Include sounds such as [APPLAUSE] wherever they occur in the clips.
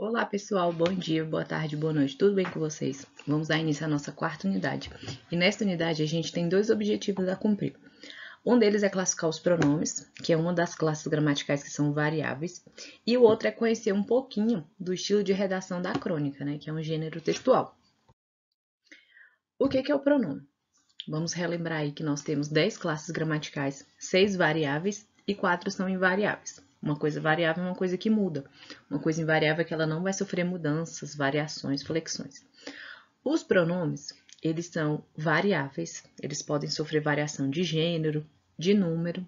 Olá pessoal, bom dia, boa tarde, boa noite, tudo bem com vocês? Vamos dar início à nossa quarta unidade. E nesta unidade a gente tem dois objetivos a cumprir. Um deles é classificar os pronomes, que é uma das classes gramaticais que são variáveis, e o outro é conhecer um pouquinho do estilo de redação da crônica, né, que é um gênero textual. O que é o pronome? Vamos relembrar aí que nós temos 10 classes gramaticais, 6 variáveis e 4 são invariáveis. Uma coisa variável é uma coisa que muda. Uma coisa invariável é que ela não vai sofrer mudanças, variações, flexões. Os pronomes, eles são variáveis, eles podem sofrer variação de gênero, de número.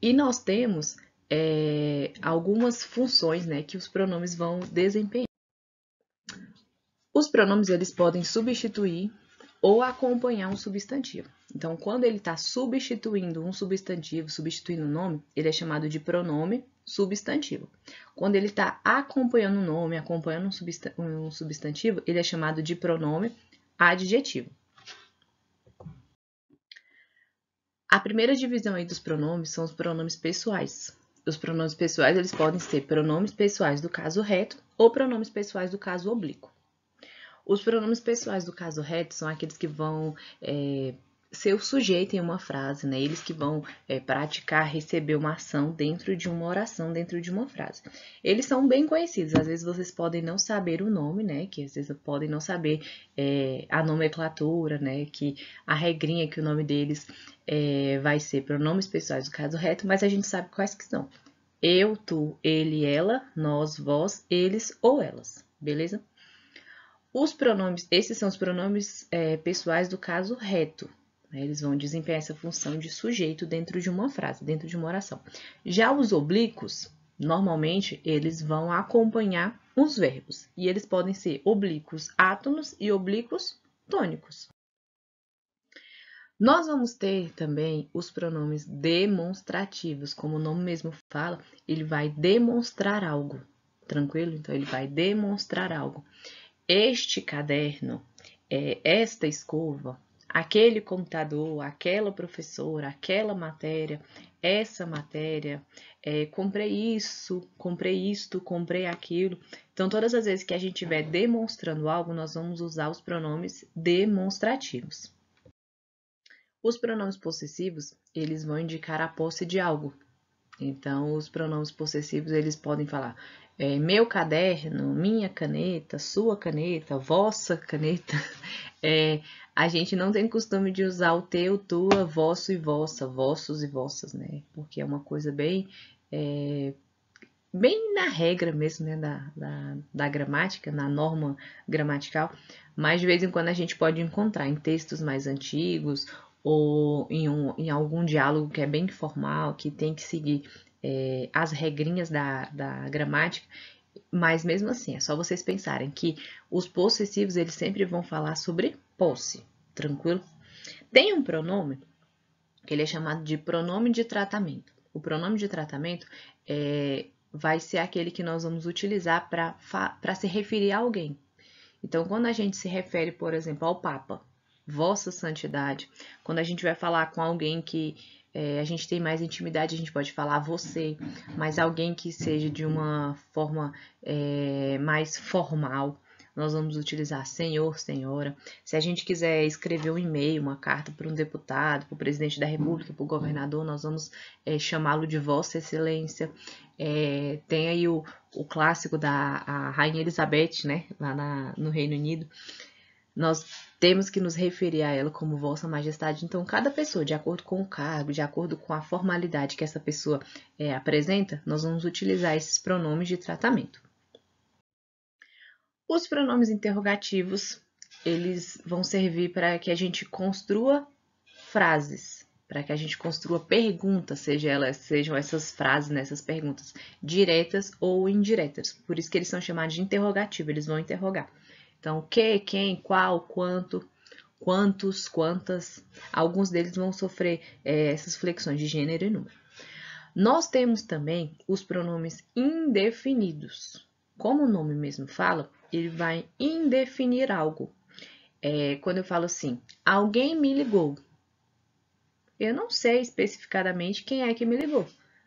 E nós temos é, algumas funções né, que os pronomes vão desempenhar. Os pronomes eles podem substituir ou acompanhar um substantivo. Então, quando ele está substituindo um substantivo, substituindo o um nome, ele é chamado de pronome substantivo. Quando ele está acompanhando um nome, acompanhando um substantivo, ele é chamado de pronome adjetivo. A primeira divisão aí dos pronomes são os pronomes pessoais. Os pronomes pessoais eles podem ser pronomes pessoais do caso reto ou pronomes pessoais do caso oblíquo. Os pronomes pessoais do caso reto são aqueles que vão é, ser o sujeito em uma frase, né? Eles que vão é, praticar, receber uma ação dentro de uma oração, dentro de uma frase. Eles são bem conhecidos. Às vezes vocês podem não saber o nome, né? Que às vezes podem não saber é, a nomenclatura, né? Que a regrinha que o nome deles é, vai ser pronomes pessoais do caso reto, mas a gente sabe quais que são. Eu, tu, ele, ela, nós, vós, eles ou elas. Beleza? Os pronomes, esses são os pronomes é, pessoais do caso reto. Né? Eles vão desempenhar essa função de sujeito dentro de uma frase, dentro de uma oração. Já os oblíquos, normalmente, eles vão acompanhar os verbos. E eles podem ser oblíquos átonos e oblíquos tônicos. Nós vamos ter também os pronomes demonstrativos. Como o nome mesmo fala, ele vai demonstrar algo. Tranquilo? Então, ele vai demonstrar algo este caderno, é, esta escova, aquele computador, aquela professora, aquela matéria, essa matéria, é, comprei isso, comprei isto, comprei aquilo. Então, todas as vezes que a gente estiver demonstrando algo, nós vamos usar os pronomes demonstrativos. Os pronomes possessivos, eles vão indicar a posse de algo. Então, os pronomes possessivos, eles podem falar é, meu caderno, minha caneta, sua caneta, vossa caneta, [LAUGHS] é, a gente não tem costume de usar o teu, tua, vosso e vossa, vossos e vossas, né? Porque é uma coisa bem. É, bem na regra mesmo, né? Da, da, da, gramática, na norma gramatical. Mas de vez em quando a gente pode encontrar em textos mais antigos ou em, um, em algum diálogo que é bem informal, que tem que seguir é, as regrinhas da, da gramática, mas mesmo assim, é só vocês pensarem que os possessivos eles sempre vão falar sobre posse, tranquilo? Tem um pronome que ele é chamado de pronome de tratamento. O pronome de tratamento é, vai ser aquele que nós vamos utilizar para se referir a alguém. Então, quando a gente se refere, por exemplo, ao Papa, Vossa Santidade, quando a gente vai falar com alguém que é, a gente tem mais intimidade, a gente pode falar você, mas alguém que seja de uma forma é, mais formal, nós vamos utilizar senhor, senhora. Se a gente quiser escrever um e-mail, uma carta para um deputado, para o presidente da república, para o governador, nós vamos é, chamá-lo de Vossa Excelência. É, tem aí o, o clássico da Rainha Elizabeth, né, lá na, no Reino Unido, nós temos que nos referir a ela como Vossa Majestade. Então, cada pessoa, de acordo com o cargo, de acordo com a formalidade que essa pessoa é, apresenta, nós vamos utilizar esses pronomes de tratamento. Os pronomes interrogativos, eles vão servir para que a gente construa frases, para que a gente construa perguntas, seja elas, sejam essas frases nessas né, perguntas diretas ou indiretas. Por isso que eles são chamados de interrogativo, eles vão interrogar. Então, o que, quem, qual, quanto, quantos, quantas. Alguns deles vão sofrer é, essas flexões de gênero e número. Nós temos também os pronomes indefinidos. Como o nome mesmo fala, ele vai indefinir algo. É, quando eu falo assim, alguém me ligou. Eu não sei especificadamente quem é que me ligou,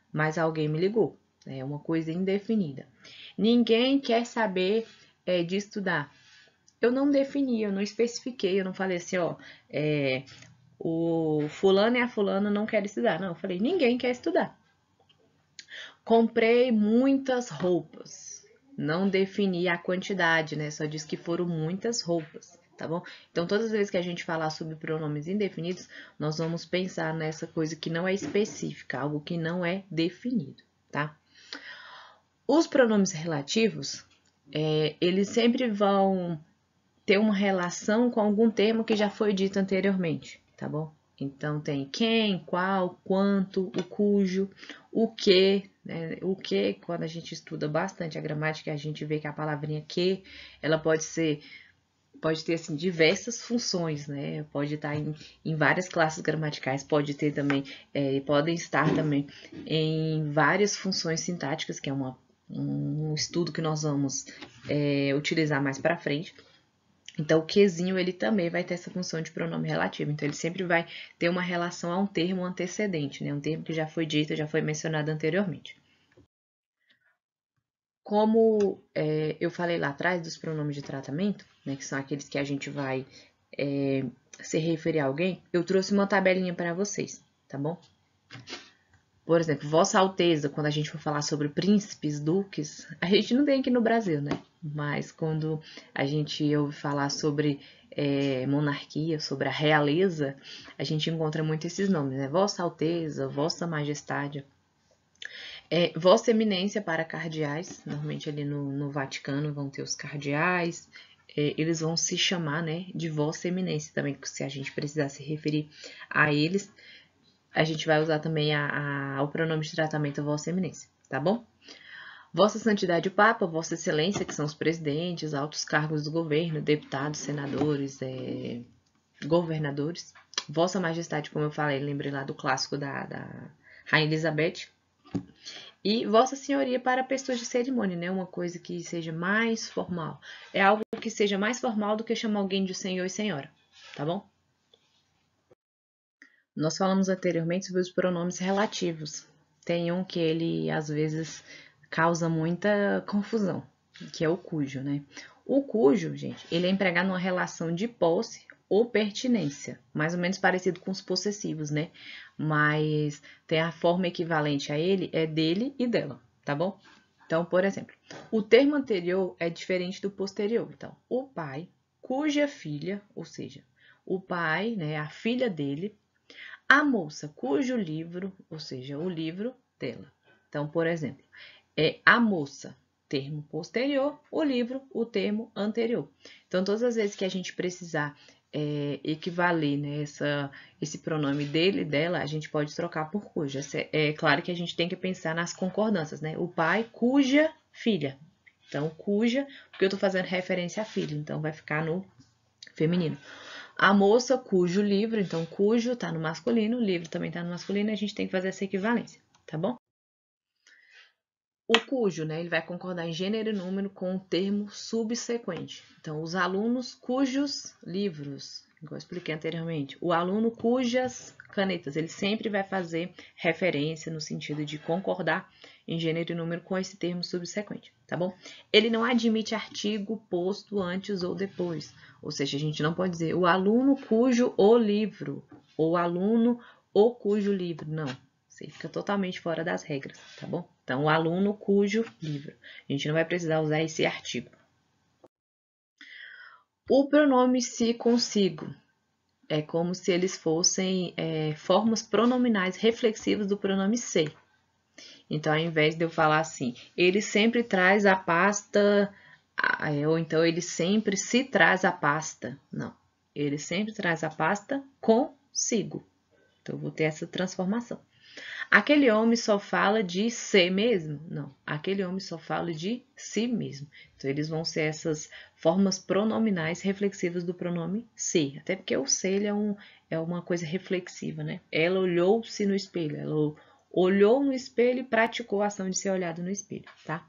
mas alguém me ligou. É uma coisa indefinida. Ninguém quer saber é, de estudar eu não defini, eu não especifiquei, eu não falei assim, ó, é, o fulano e a fulana não querem estudar. Não, eu falei, ninguém quer estudar. Comprei muitas roupas. Não defini a quantidade, né? Só disse que foram muitas roupas, tá bom? Então, todas as vezes que a gente falar sobre pronomes indefinidos, nós vamos pensar nessa coisa que não é específica, algo que não é definido, tá? Os pronomes relativos, é, eles sempre vão ter uma relação com algum termo que já foi dito anteriormente, tá bom? Então tem quem, qual, quanto, o cujo, o que, né? O que, quando a gente estuda bastante a gramática, a gente vê que a palavrinha que, ela pode ser pode ter assim diversas funções, né? Pode estar em, em várias classes gramaticais, pode ter também, é, podem estar também em várias funções sintáticas, que é uma, um estudo que nós vamos é, utilizar mais para frente. Então, o quezinho ele também vai ter essa função de pronome relativo. Então, ele sempre vai ter uma relação a um termo antecedente, né? um termo que já foi dito, já foi mencionado anteriormente. Como é, eu falei lá atrás dos pronomes de tratamento, né, que são aqueles que a gente vai é, se referir a alguém, eu trouxe uma tabelinha para vocês, tá bom? Por exemplo, Vossa Alteza, quando a gente for falar sobre príncipes, duques, a gente não tem aqui no Brasil, né? Mas quando a gente ouve falar sobre é, monarquia, sobre a realeza, a gente encontra muito esses nomes, né? Vossa Alteza, Vossa Majestade. É, Vossa Eminência para cardeais, normalmente ali no, no Vaticano vão ter os cardeais, é, eles vão se chamar né, de Vossa Eminência também, se a gente precisar se referir a eles a gente vai usar também a, a, o pronome de tratamento Vossa Eminência, tá bom? Vossa Santidade o Papa, Vossa Excelência, que são os presidentes, altos cargos do governo, deputados, senadores, é, governadores. Vossa Majestade, como eu falei, lembrei lá do clássico da, da Rainha Elizabeth. E Vossa Senhoria para pessoas de cerimônia, né? Uma coisa que seja mais formal. É algo que seja mais formal do que chamar alguém de senhor e senhora, tá bom? Nós falamos anteriormente sobre os pronomes relativos. Tem um que ele às vezes causa muita confusão, que é o cujo, né? O cujo, gente, ele é empregado numa relação de posse ou pertinência, mais ou menos parecido com os possessivos, né? Mas tem a forma equivalente a ele é dele e dela, tá bom? Então, por exemplo, o termo anterior é diferente do posterior. Então, o pai cuja filha, ou seja, o pai, né, a filha dele, a moça cujo livro, ou seja, o livro dela. Então, por exemplo, é a moça, termo posterior, o livro, o termo anterior. Então, todas as vezes que a gente precisar é, equivaler né, essa, esse pronome dele, dela, a gente pode trocar por cuja. É, é claro que a gente tem que pensar nas concordâncias, né? O pai cuja filha. Então, cuja, porque eu estou fazendo referência à filha, então vai ficar no feminino. A moça cujo livro, então cujo está no masculino, livro também está no masculino, a gente tem que fazer essa equivalência, tá bom? O cujo, né, ele vai concordar em gênero e número com o termo subsequente. Então, os alunos cujos livros, igual eu expliquei anteriormente, o aluno cujas canetas, ele sempre vai fazer referência no sentido de concordar em gênero e número com esse termo subsequente, tá bom? Ele não admite artigo posto antes ou depois, ou seja, a gente não pode dizer o aluno cujo o livro, ou aluno o cujo livro, não. Você fica totalmente fora das regras, tá bom? Então, o aluno cujo livro. A gente não vai precisar usar esse artigo. O pronome se consigo, é como se eles fossem é, formas pronominais reflexivas do pronome ser. Então, ao invés de eu falar assim, ele sempre traz a pasta, é, ou então ele sempre se traz a pasta. Não, ele sempre traz a pasta consigo. Então, eu vou ter essa transformação. Aquele homem só fala de si mesmo? Não, aquele homem só fala de si mesmo. Então, eles vão ser essas formas pronominais reflexivas do pronome se. Até porque o se é, um, é uma coisa reflexiva, né? Ela olhou-se no espelho, ela olhou no espelho e praticou a ação de ser olhado no espelho, tá?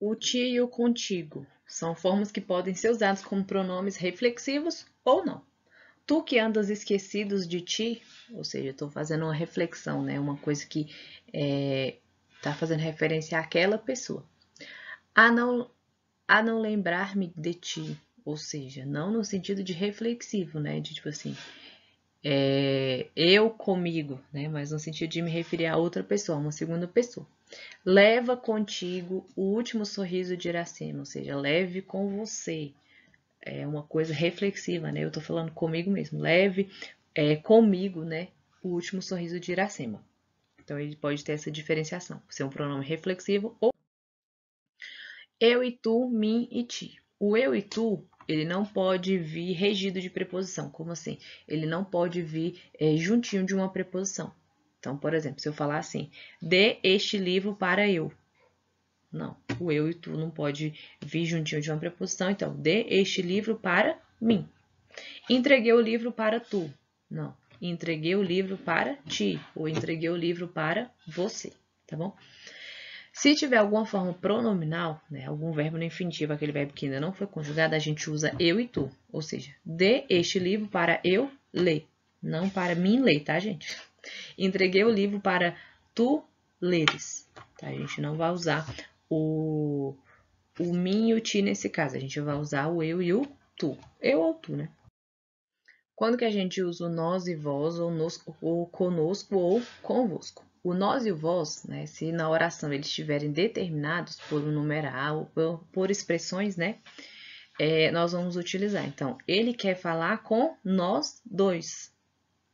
O ti e o contigo são formas que podem ser usadas como pronomes reflexivos ou não. Tu que andas esquecidos de ti, ou seja, estou fazendo uma reflexão, né? Uma coisa que está é, tá fazendo referência àquela pessoa. A não, a não lembrar-me de ti, ou seja, não no sentido de reflexivo, né? De tipo assim, é, eu comigo, né? mas no sentido de me referir a outra pessoa, uma segunda pessoa. Leva contigo o último sorriso de Iracema, ou seja, leve com você. É uma coisa reflexiva, né? Eu tô falando comigo mesmo. Leve é, comigo, né? O último sorriso de Iracema. Então, ele pode ter essa diferenciação, ser um pronome reflexivo ou eu e tu, mim e ti. O eu e tu ele não pode vir regido de preposição. Como assim? Ele não pode vir é, juntinho de uma preposição. Então, por exemplo, se eu falar assim, dê este livro para eu. Não, o eu e tu não pode vir juntinho de uma preposição. Então, dê este livro para mim. Entreguei o livro para tu. Não, entreguei o livro para ti. Ou entreguei o livro para você, tá bom? Se tiver alguma forma pronominal, né, algum verbo no infinitivo, aquele verbo que ainda não foi conjugado, a gente usa eu e tu. Ou seja, dê este livro para eu ler, não para mim ler, tá, gente? Entreguei o livro para tu leres. Tá? A gente não vai usar o, o mim e o ti nesse caso. A gente vai usar o eu e o tu. Eu ou tu, né? Quando que a gente usa o nós e vós, ou, nos, ou conosco ou convosco? O nós e o vós, né, se na oração eles estiverem determinados por um numeral, por, por expressões, né, é, nós vamos utilizar. Então, ele quer falar com nós dois.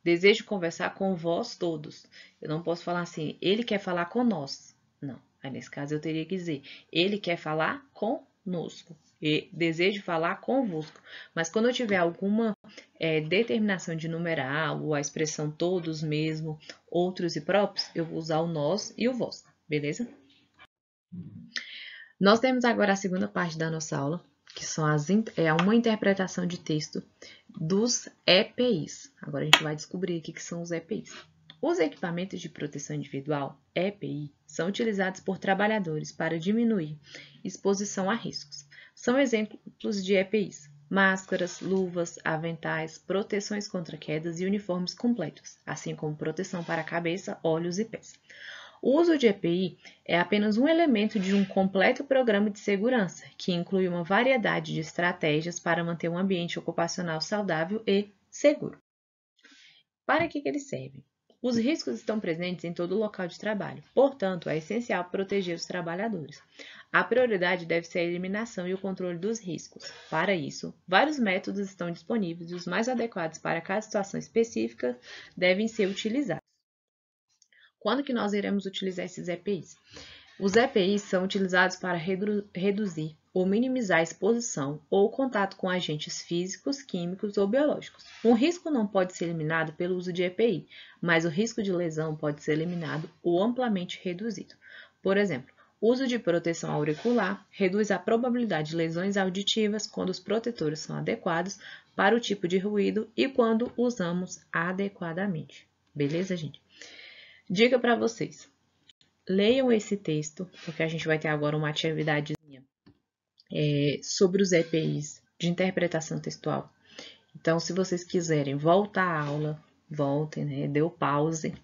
Desejo conversar com vós todos. Eu não posso falar assim, ele quer falar com nós. Não. Aí, nesse caso, eu teria que dizer, ele quer falar conosco. E desejo falar convosco. Mas quando eu tiver alguma é, determinação de numeral, ou a expressão todos mesmo, outros e próprios, eu vou usar o nós e o vós, beleza? Nós temos agora a segunda parte da nossa aula, que são as, é uma interpretação de texto dos EPIs. Agora a gente vai descobrir o que são os EPIs. Os equipamentos de proteção individual, EPI, são utilizados por trabalhadores para diminuir exposição a riscos. São exemplos de EPIs máscaras, luvas, aventais, proteções contra quedas e uniformes completos, assim como proteção para a cabeça, olhos e pés. O uso de EPI é apenas um elemento de um completo programa de segurança, que inclui uma variedade de estratégias para manter um ambiente ocupacional saudável e seguro. Para que, que eles servem? Os riscos estão presentes em todo o local de trabalho, portanto, é essencial proteger os trabalhadores. A prioridade deve ser a eliminação e o controle dos riscos. Para isso, vários métodos estão disponíveis e os mais adequados para cada situação específica devem ser utilizados. Quando que nós iremos utilizar esses EPIs? Os EPIs são utilizados para redu reduzir ou minimizar a exposição ou contato com agentes físicos, químicos ou biológicos. Um risco não pode ser eliminado pelo uso de EPI, mas o risco de lesão pode ser eliminado ou amplamente reduzido. Por exemplo, Uso de proteção auricular reduz a probabilidade de lesões auditivas quando os protetores são adequados para o tipo de ruído e quando usamos adequadamente. Beleza, gente? Dica para vocês. Leiam esse texto, porque a gente vai ter agora uma atividade é, sobre os EPIs de interpretação textual. Então, se vocês quiserem, volta à aula, voltem, né? Deu pause.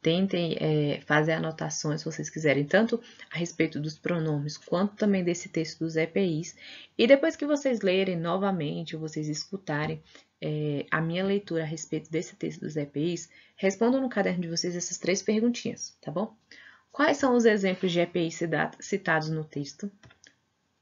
Tentem é, fazer anotações, se vocês quiserem, tanto a respeito dos pronomes, quanto também desse texto dos EPIs. E depois que vocês lerem novamente, ou vocês escutarem é, a minha leitura a respeito desse texto dos EPIs, respondam no caderno de vocês essas três perguntinhas, tá bom? Quais são os exemplos de EPIs citados no texto?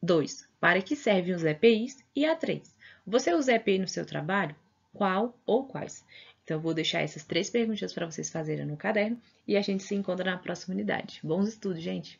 2. Para que servem os EPIs? E a 3. Você usa EPI no seu trabalho? Qual ou quais? Então, eu vou deixar essas três perguntas para vocês fazerem no caderno e a gente se encontra na próxima unidade. Bons estudos, gente!